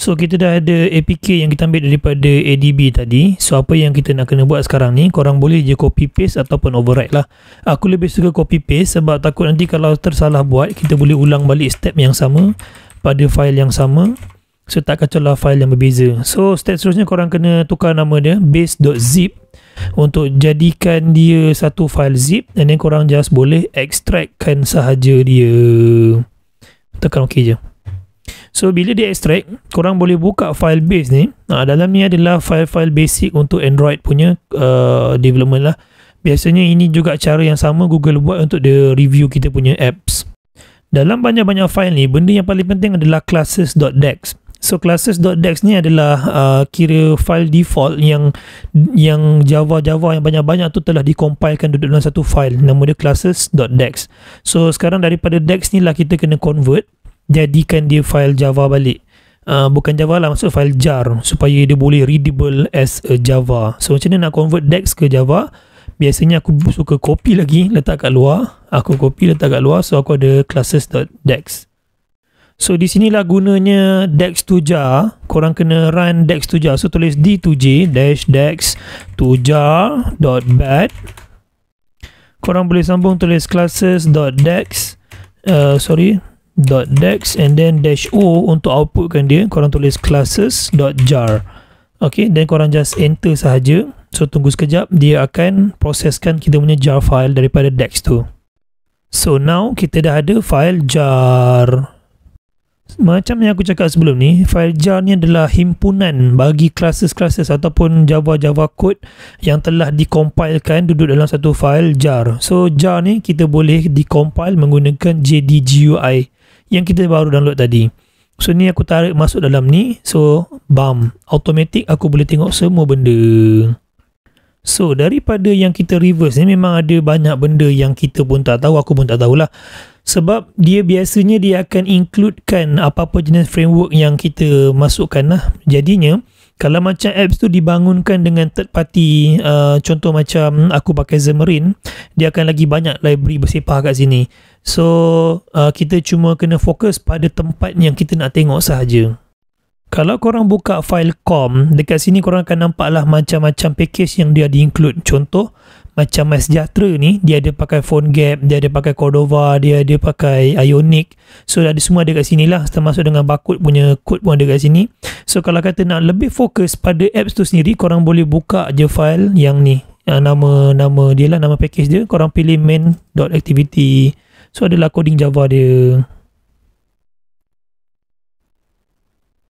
So kita dah ada APK yang kita ambil daripada ADB tadi. So apa yang kita nak kena buat sekarang ni, korang boleh je copy paste ataupun override lah. Aku lebih suka copy paste sebab takut nanti kalau tersalah buat, kita boleh ulang balik step yang sama pada file yang sama. So tak kacaulah file yang berbeza. So step seterusnya korang kena tukar nama dia base.zip untuk jadikan dia satu file zip dan then korang just boleh extractkan sahaja dia. Tekan OK je. So bila dia extract, korang boleh buka file base ni. Nah, dalam ni adalah file-file basic untuk Android punya uh, development lah. Biasanya ini juga cara yang sama Google buat untuk dia review kita punya apps. Dalam banyak-banyak file ni, benda yang paling penting adalah classes.dex. So classes.dex ni adalah uh, kira file default yang yang Java Java yang banyak-banyak tu telah dikompilkan duduk dalam satu file nama dia classes.dex. So sekarang daripada dex ni lah kita kena convert jadikan dia file java balik uh, bukan java lah maksud file jar supaya dia boleh readable as a java so macam mana nak convert dex ke java biasanya aku suka copy lagi letak kat luar aku copy letak kat luar so aku ada classes.dex so di sinilah gunanya dex to jar korang kena run dex to jar so tulis d 2 j dash dex to jar dot bat korang boleh sambung tulis classes.dex uh, sorry dot .dex and then dash o untuk outputkan dia korang tulis classes dot jar, ok then korang just enter sahaja so tunggu sekejap dia akan proseskan kita punya jar file daripada dex tu so now kita dah ada file jar macam yang aku cakap sebelum ni file jar ni adalah himpunan bagi classes-classes ataupun java-java code yang telah dikompilkan duduk dalam satu file jar so jar ni kita boleh dikompil menggunakan jdgui yang kita baru download tadi. So ni aku tarik masuk dalam ni. So bam, automatic aku boleh tengok semua benda. So daripada yang kita reverse ni memang ada banyak benda yang kita pun tak tahu, aku pun tak tahulah. Sebab dia biasanya dia akan includekan apa-apa jenis framework yang kita masukkan lah. Jadinya kalau macam apps tu dibangunkan dengan third party uh, contoh macam aku pakai Xamarin dia akan lagi banyak library bersepah kat sini. So uh, kita cuma kena fokus pada tempat yang kita nak tengok sahaja. Kalau korang buka file com, dekat sini korang akan nampaklah macam-macam package yang dia di-include. Contoh, macam MySejahtera ni, dia ada pakai phonegap, dia ada pakai Cordova, dia ada pakai Ionic. So, ada semua dekat kat sini lah, termasuk dengan bakut punya code pun ada dekat sini. So, kalau kata nak lebih fokus pada apps tu sendiri, korang boleh buka je file yang ni. Ah, nama nama dia lah, nama package dia. Korang pilih main.activity.com So ada lah coding Java dia